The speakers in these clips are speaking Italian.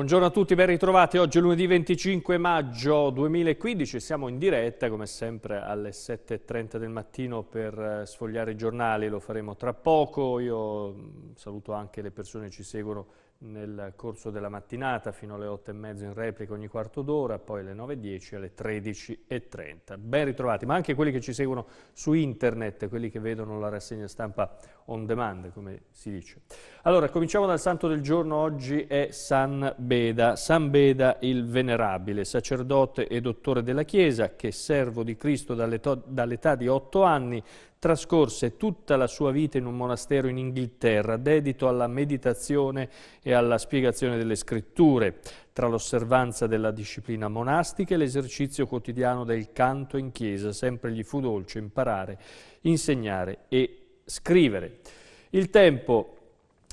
Buongiorno a tutti, ben ritrovati. Oggi è lunedì 25 maggio 2015, siamo in diretta come sempre alle 7.30 del mattino per eh, sfogliare i giornali, lo faremo tra poco. Io mm, saluto anche le persone che ci seguono nel corso della mattinata fino alle 8 e mezzo in replica ogni quarto d'ora, poi alle 9.10 alle 13.30. Ben ritrovati, ma anche quelli che ci seguono su internet, quelli che vedono la rassegna stampa on demand, come si dice. Allora, cominciamo dal santo del giorno, oggi è San Beda. San Beda il Venerabile, sacerdote e dottore della Chiesa, che servo di Cristo dall'età di 8 anni, trascorse tutta la sua vita in un monastero in Inghilterra, dedito alla meditazione e alla spiegazione delle scritture, tra l'osservanza della disciplina monastica e l'esercizio quotidiano del canto in chiesa. Sempre gli fu dolce imparare, insegnare e scrivere. Il tempo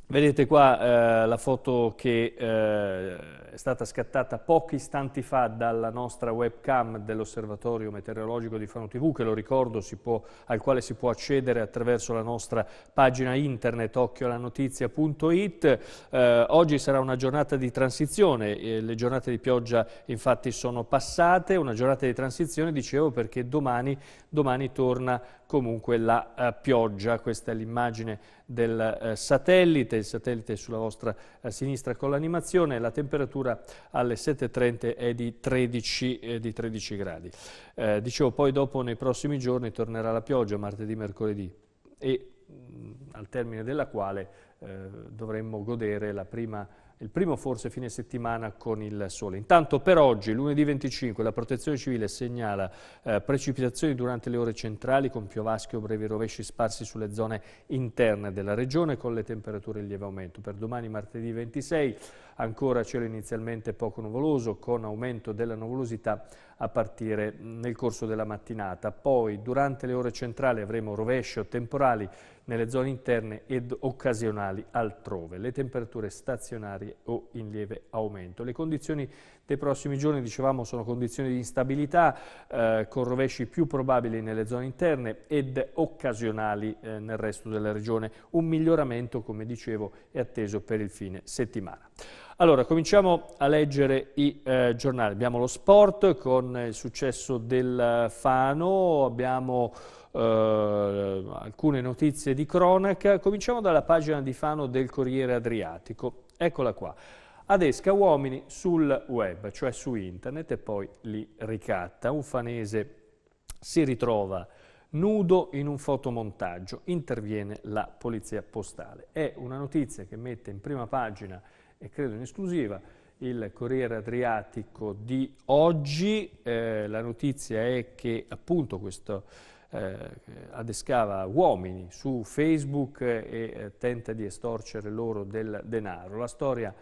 Vedete qua eh, la foto che eh, è stata scattata pochi istanti fa dalla nostra webcam dell'osservatorio meteorologico di Fano TV, che lo ricordo può, al quale si può accedere attraverso la nostra pagina internet occhioalanotizia.it. Eh, oggi sarà una giornata di transizione, eh, le giornate di pioggia infatti sono passate, una giornata di transizione dicevo perché domani, domani torna comunque la eh, pioggia, questa è l'immagine del eh, satellite, il satellite è sulla vostra eh, sinistra con l'animazione, la temperatura alle 7.30 è di 13, eh, di 13 gradi. Eh, dicevo, poi dopo nei prossimi giorni tornerà la pioggia, martedì, mercoledì e mh, mm, al termine della quale eh, dovremmo godere la prima il primo forse fine settimana con il sole. Intanto per oggi, lunedì 25, la Protezione Civile segnala eh, precipitazioni durante le ore centrali con piovaschi o brevi rovesci sparsi sulle zone interne della regione con le temperature in lieve aumento. Per domani martedì 26 ancora cielo inizialmente poco nuvoloso con aumento della nuvolosità a partire nel corso della mattinata. Poi durante le ore centrali avremo rovescio temporali nelle zone interne ed occasionali altrove. Le temperature stazionarie o in lieve aumento. Le condizioni dei prossimi giorni, dicevamo, sono condizioni di instabilità eh, con rovesci più probabili nelle zone interne ed occasionali eh, nel resto della regione. Un miglioramento, come dicevo, è atteso per il fine settimana. Allora, cominciamo a leggere i eh, giornali. Abbiamo lo sport con il successo del Fano, abbiamo eh, alcune notizie di cronaca. Cominciamo dalla pagina di Fano del Corriere Adriatico. Eccola qua adesca uomini sul web, cioè su internet, e poi li ricatta. Un fanese si ritrova nudo in un fotomontaggio, interviene la polizia postale. È una notizia che mette in prima pagina, e credo in esclusiva, il Corriere Adriatico di oggi. Eh, la notizia è che appunto questo eh, adescava uomini su Facebook eh, e eh, tenta di estorcere loro del denaro. La storia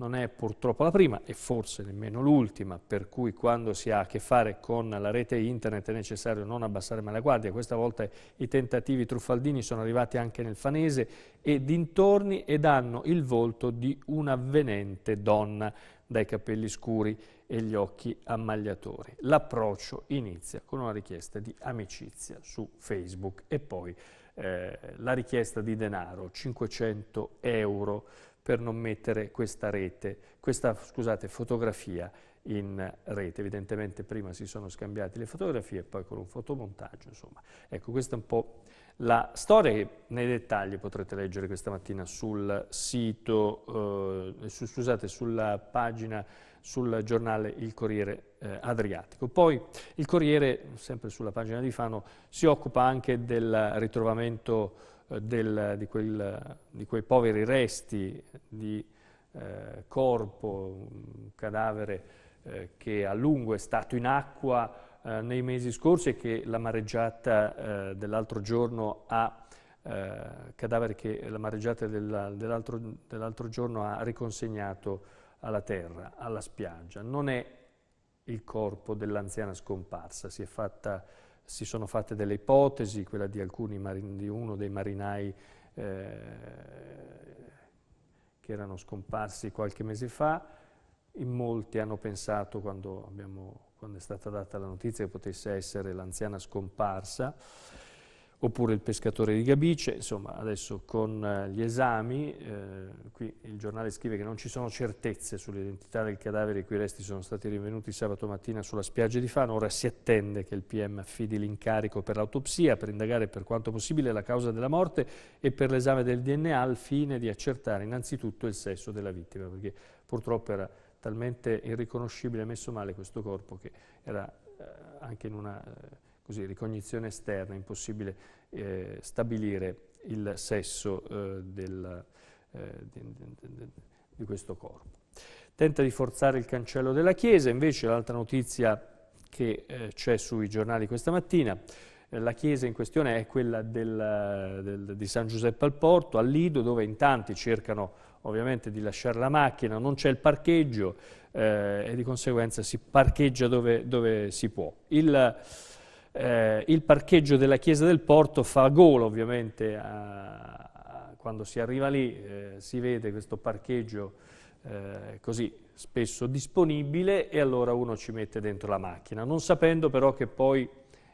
non è purtroppo la prima e forse nemmeno l'ultima, per cui quando si ha a che fare con la rete internet è necessario non abbassare mai la guardia. Questa volta i tentativi truffaldini sono arrivati anche nel Fanese e dintorni ed hanno il volto di un'avvenente donna dai capelli scuri e gli occhi ammagliatori. L'approccio inizia con una richiesta di amicizia su Facebook e poi eh, la richiesta di denaro, 500 euro per non mettere questa rete, questa, scusate, fotografia in rete. Evidentemente prima si sono scambiate le fotografie e poi con un fotomontaggio, insomma. Ecco, questa è un po' la storia che nei dettagli potrete leggere questa mattina sul sito, eh, su, scusate, sulla pagina sul giornale Il Corriere eh, Adriatico. Poi il Corriere, sempre sulla pagina di Fano, si occupa anche del ritrovamento del, di, quel, di, quei poveri resti di eh, corpo, un cadavere eh, che a lungo è stato in acqua eh, nei mesi scorsi e che la mareggiata eh, dell'altro giorno ha eh, cadavere che la mareggiata dell'altro, dell giorno ha riconsegnato alla terra, alla spiaggia. Non è il corpo dell'anziana scomparsa, si è fatta si sono fatte delle ipotesi, quella di, marini, di uno dei marinai eh, che erano scomparsi qualche mese fa, in molti hanno pensato quando, abbiamo, quando è stata data la notizia che potesse essere l'anziana scomparsa, oppure il pescatore di Gabice, insomma adesso con eh, gli esami, eh, qui il giornale scrive che non ci sono certezze sull'identità del cadavere i cui resti sono stati rinvenuti sabato mattina sulla spiaggia di Fano, ora si attende che il PM affidi l'incarico per l'autopsia per indagare per quanto possibile la causa della morte e per l'esame del DNA al fine di accertare innanzitutto il sesso della vittima, perché purtroppo era talmente irriconoscibile e messo male questo corpo che era eh, anche in una... Eh, così, ricognizione esterna, impossibile eh, stabilire il sesso eh, del, eh, di, di, di questo corpo. Tenta di forzare il cancello della Chiesa, invece l'altra notizia che eh, c'è sui giornali questa mattina, eh, la chiesa in questione è quella del, del, di San Giuseppe al Porto, a Lido, dove in tanti cercano ovviamente di lasciare la macchina, non c'è il parcheggio eh, e di conseguenza si parcheggia dove, dove si può. Il, eh, il parcheggio della chiesa del porto fa gola ovviamente, a, a, quando si arriva lì eh, si vede questo parcheggio eh, così spesso disponibile e allora uno ci mette dentro la macchina, non sapendo però che poi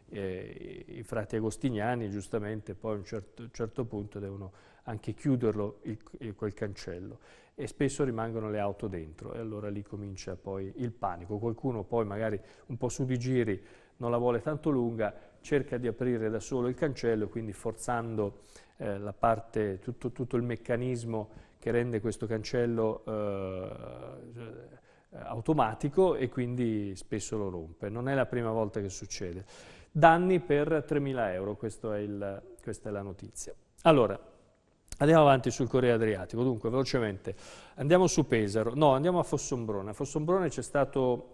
eh, i frati agostiniani giustamente poi a un certo, certo punto devono anche chiuderlo il, il, quel cancello e spesso rimangono le auto dentro e allora lì comincia poi il panico, qualcuno poi magari un po' su di giri non la vuole tanto lunga, cerca di aprire da solo il cancello, quindi forzando eh, parte, tutto, tutto, il meccanismo che rende questo cancello eh, eh, automatico e quindi spesso lo rompe. Non è la prima volta che succede. Danni per 3.000 euro, è il, questa è la notizia. Allora, andiamo avanti sul Corriere Adriatico, dunque velocemente. Andiamo su Pesaro, no, andiamo a Fossombrone. A Fossombrone c'è stato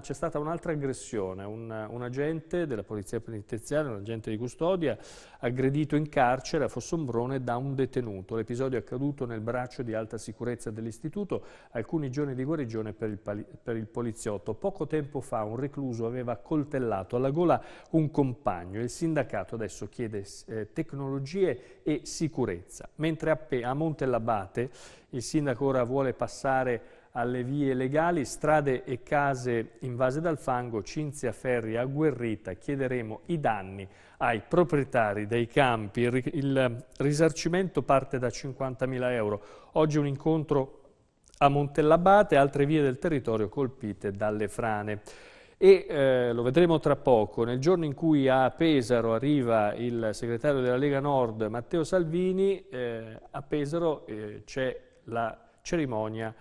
c'è stata un'altra aggressione, un, un, agente della polizia penitenziaria, un agente di custodia, aggredito in carcere a Fossombrone da un detenuto. L'episodio è accaduto nel braccio di alta sicurezza dell'istituto, alcuni giorni di guarigione per il, per il poliziotto. Poco tempo fa un recluso aveva coltellato alla gola un compagno. Il sindacato adesso chiede eh, tecnologie e sicurezza. Mentre a, Pe a Montelabate il sindaco ora vuole passare alle vie legali, strade e case invase dal fango, Cinzia Ferri agguerrita, chiederemo i danni ai proprietari dei campi. Il risarcimento parte da 50.000 euro. Oggi un incontro a Montellabate e altre vie del territorio colpite dalle frane e eh, lo vedremo tra poco, nel giorno in cui a Pesaro arriva il segretario della Lega Nord Matteo Salvini, eh, a Pesaro eh, c'è la cerimonia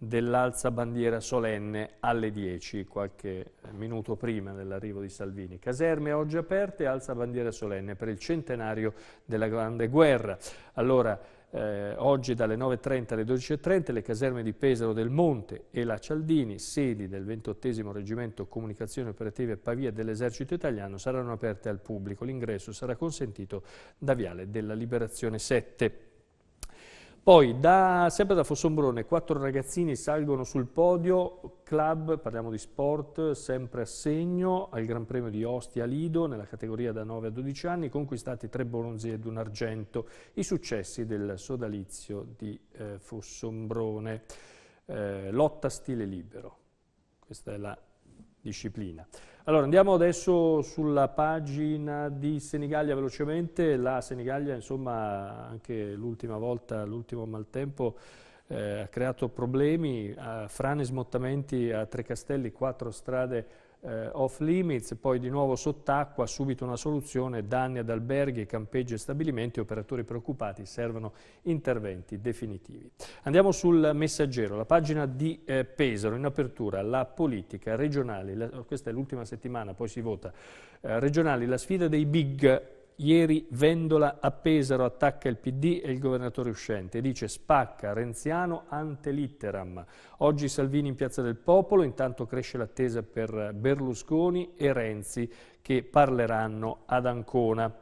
dell'alza bandiera solenne alle 10, qualche minuto prima dell'arrivo di Salvini. Caserme oggi aperte, alza bandiera solenne per il centenario della Grande Guerra. Allora, eh, oggi dalle 9.30 alle 12.30 le caserme di Pesaro del Monte e la Cialdini, sedi del 28 Reggimento Comunicazioni Operative Pavia dell'Esercito Italiano, saranno aperte al pubblico. L'ingresso sarà consentito da Viale della Liberazione 7. Poi, da, sempre da Fossombrone, quattro ragazzini salgono sul podio, club, parliamo di sport, sempre a segno al Gran Premio di Ostia Lido, nella categoria da 9 a 12 anni, conquistati tre bronzi ed un argento, i successi del sodalizio di eh, Fossombrone. Eh, lotta stile libero, questa è la disciplina. Allora andiamo adesso sulla pagina di Senigallia velocemente, la Senigallia insomma anche l'ultima volta, l'ultimo maltempo eh, ha creato problemi, eh, frane e smottamenti a Trecastelli, quattro strade eh, off limits, poi di nuovo sott'acqua, subito una soluzione, danni ad alberghi, campeggi e stabilimenti, operatori preoccupati, servono interventi definitivi. Andiamo sul messaggero, la pagina di eh, Pesaro, in apertura, la politica regionale, la, questa è l'ultima settimana, poi si vota, eh, regionali, la sfida dei big Ieri Vendola a Pesaro attacca il PD e il governatore uscente. Dice spacca Renziano ante litteram. Oggi Salvini in Piazza del Popolo, intanto cresce l'attesa per Berlusconi e Renzi che parleranno ad Ancona.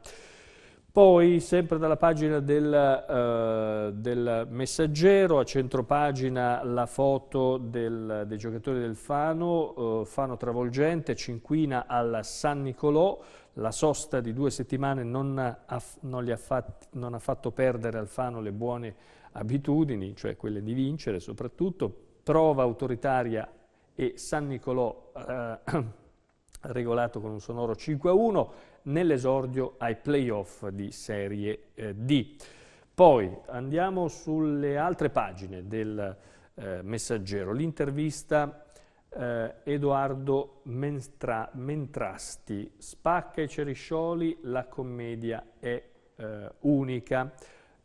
Poi, sempre dalla pagina del, uh, del messaggero, a centro pagina la foto del, dei giocatori del Fano, uh, Fano travolgente, Cinquina al San Nicolò, la sosta di due settimane non ha, non, ha fatti, non ha fatto perdere al Fano le buone abitudini, cioè quelle di vincere soprattutto, prova autoritaria e San Nicolò eh, regolato con un sonoro 5 1, nell'esordio ai playoff di Serie eh, D. Poi andiamo sulle altre pagine del eh, messaggero, l'intervista eh, Edoardo Mentra, Mentrasti, Spacca e Ceriscioli, la commedia è eh, unica,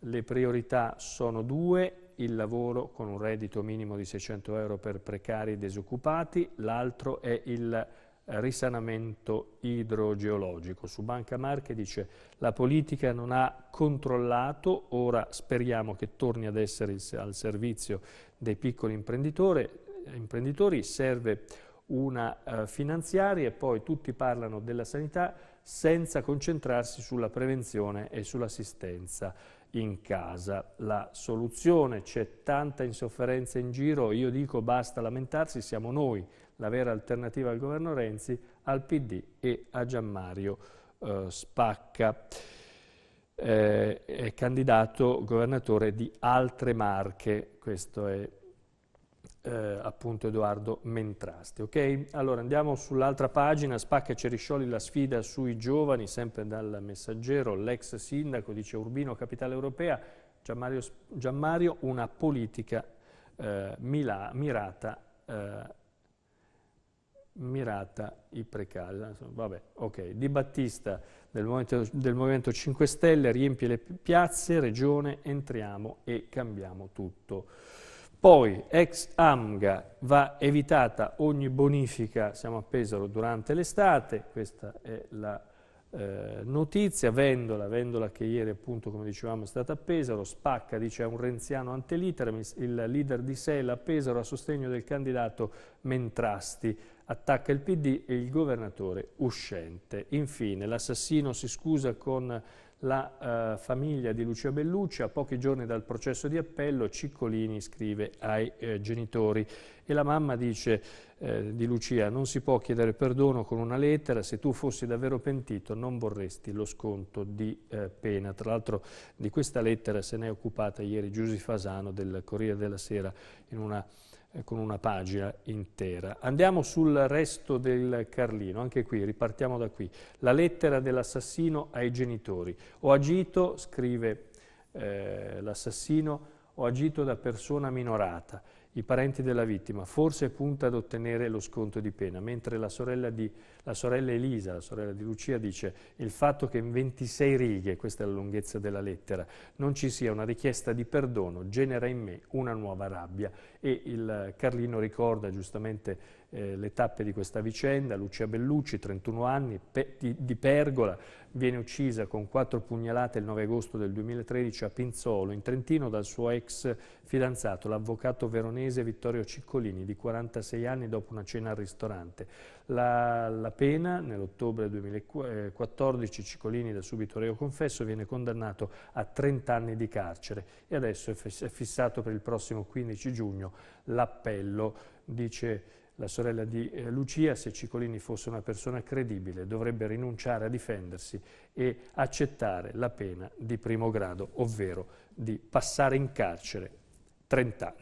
le priorità sono due, il lavoro con un reddito minimo di 600 euro per precari e disoccupati, l'altro è il risanamento idrogeologico. Su Banca Marche dice la politica non ha controllato, ora speriamo che torni ad essere al servizio dei piccoli imprenditori, serve una eh, finanziaria e poi tutti parlano della sanità senza concentrarsi sulla prevenzione e sull'assistenza in casa. La soluzione c'è tanta insofferenza in giro, io dico basta lamentarsi, siamo noi la vera alternativa al governo Renzi, al PD e a Gianmario eh, Spacca. Eh, è candidato governatore di altre marche, questo è eh, appunto Edoardo Mentraste. Ok, Allora andiamo sull'altra pagina, spacca Ceriscioli la sfida sui giovani, sempre dal messaggero, l'ex sindaco dice Urbino, capitale europea, Gianmario, Gianmario una politica eh, mila, mirata, eh, mirata i precari. Vabbè, ok. Di Battista del Movimento, del Movimento 5 Stelle riempie le piazze, regione, entriamo e cambiamo tutto. Poi, ex AMGA, va evitata ogni bonifica, siamo a Pesaro, durante l'estate, questa è la eh, notizia, Vendola, Vendola che ieri appunto, come dicevamo, è stata a Pesaro, Spacca dice è un renziano antelitterem, il leader di Sella a Pesaro a sostegno del candidato Mentrasti, attacca il PD e il governatore uscente. Infine, l'assassino si scusa con la eh, famiglia di Lucia Bellucci, a pochi giorni dal processo di appello, Ciccolini scrive ai eh, genitori e la mamma dice eh, di Lucia non si può chiedere perdono con una lettera, se tu fossi davvero pentito non vorresti lo sconto di eh, pena. Tra l'altro di questa lettera se ne è occupata ieri Giusy Fasano del Corriere della Sera in una con una pagina intera. Andiamo sul resto del Carlino, anche qui, ripartiamo da qui. La lettera dell'assassino ai genitori. Ho agito, scrive eh, l'assassino, ho agito da persona minorata, i parenti della vittima, forse punta ad ottenere lo sconto di pena, mentre la sorella di la sorella Elisa, la sorella di Lucia, dice il fatto che in 26 righe, questa è la lunghezza della lettera, non ci sia una richiesta di perdono genera in me una nuova rabbia e il Carlino ricorda giustamente eh, le tappe di questa vicenda, Lucia Bellucci, 31 anni, pe di, di, Pergola, viene uccisa con quattro pugnalate il 9 agosto del 2013 a Pinzolo, in Trentino, dal suo ex fidanzato, l'avvocato veronese Vittorio Ciccolini, di 46 anni, dopo una cena al ristorante. La, la pena, nell'ottobre 2014 Cicolini, da subito reo confesso, viene condannato a 30 anni di carcere e adesso è fissato per il prossimo 15 giugno l'appello, dice la sorella di eh, Lucia, se Cicolini fosse una persona credibile, dovrebbe rinunciare a difendersi e accettare la pena di primo grado, ovvero di passare in carcere 30 anni.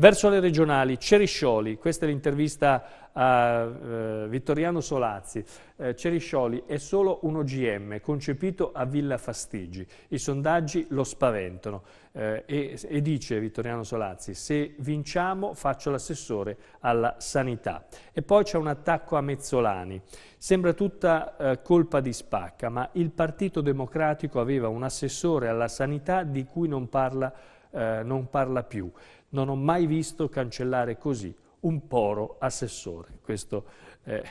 Verso le regionali, Ceriscioli, questa è l'intervista a eh, Vittoriano Solazzi, eh, Ceriscioli è solo un OGM concepito a Villa Fastigi, i sondaggi lo spaventano eh, e, e dice Vittoriano Solazzi se vinciamo faccio l'assessore alla sanità. E poi c'è un attacco a Mezzolani, sembra tutta eh, colpa di Spacca ma il Partito Democratico aveva un assessore alla sanità di cui non parla, eh, non parla più. Non ho mai visto cancellare così un poro assessore. Questo eh,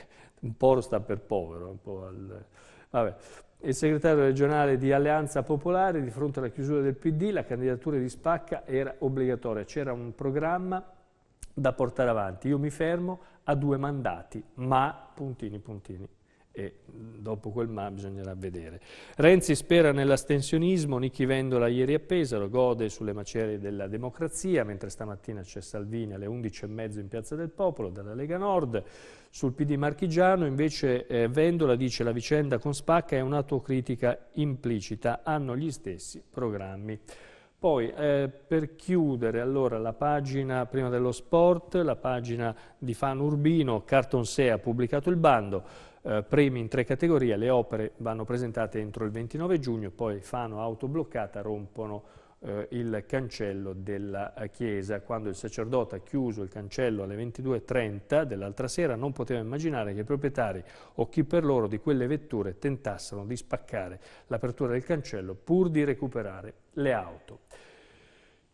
un poro sta per povero, un po' al, vabbè. Il segretario regionale di Alleanza Popolare, di fronte alla chiusura del PD, la candidatura di Spacca era obbligatoria, c'era un programma da portare avanti. Io mi fermo a due mandati, ma puntini puntini e dopo quel ma bisognerà vedere. Renzi spera nell'astensionismo, Nicchi Vendola ieri a Pesaro, gode sulle macerie della democrazia, mentre stamattina c'è Salvini alle 11.30 in Piazza del Popolo dalla Lega Nord. Sul PD marchigiano invece eh, Vendola dice la vicenda con Spacca è un'autocritica implicita, hanno gli stessi programmi. Poi eh, per chiudere allora la pagina prima dello sport, la pagina di Fan Urbino, Carton Cartonsea ha pubblicato il bando, eh, premi in tre categorie, le opere vanno presentate entro il 29 giugno, poi fanno autobloccata, rompono eh, il cancello della eh, chiesa. Quando il sacerdote ha chiuso il cancello alle 22.30 dell'altra sera non poteva immaginare che i proprietari o chi per loro di quelle vetture tentassero di spaccare l'apertura del cancello pur di recuperare le auto.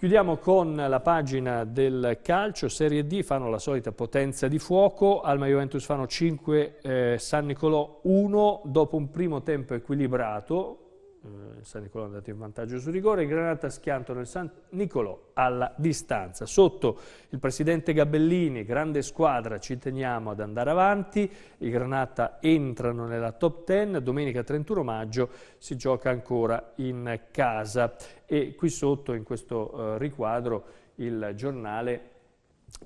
Chiudiamo con la pagina del calcio, Serie D fanno la solita potenza di fuoco, Alma Juventus fanno 5, eh, San Nicolò 1, dopo un primo tempo equilibrato, eh, San Nicolò è andato in vantaggio su rigore, Granata schiantano il San Nicolò alla distanza. Sotto il presidente Gabellini, grande squadra, ci teniamo ad andare avanti, i Granata entrano nella top 10, domenica 31 maggio si gioca ancora in casa e qui sotto in questo eh, riquadro il giornale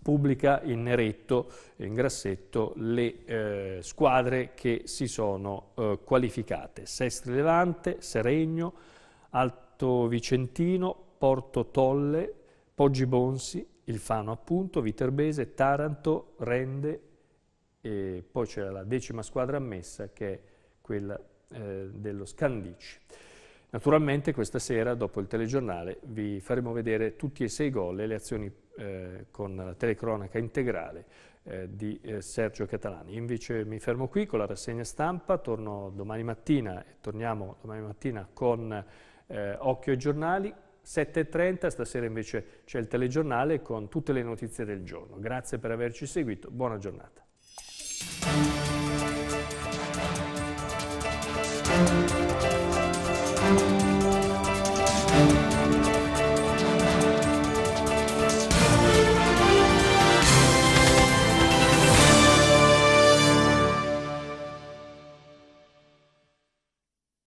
pubblica in neretto, in grassetto, le eh, squadre che si sono eh, qualificate. Sestri Levante, Seregno, Alto Vicentino, Porto Tolle, Poggi Bonsi, Ilfano appunto, Viterbese, Taranto, Rende e poi c'è la decima squadra ammessa che è quella eh, dello Scandici. Naturalmente questa sera, dopo il telegiornale, vi faremo vedere tutti e sei gol e le azioni eh, con la telecronaca integrale eh, di eh, Sergio Catalani. invece mi fermo qui con la rassegna stampa, torno domani mattina e torniamo domani mattina con eh, Occhio ai giornali. 7.30, stasera invece c'è il telegiornale con tutte le notizie del giorno. Grazie per averci seguito, buona giornata.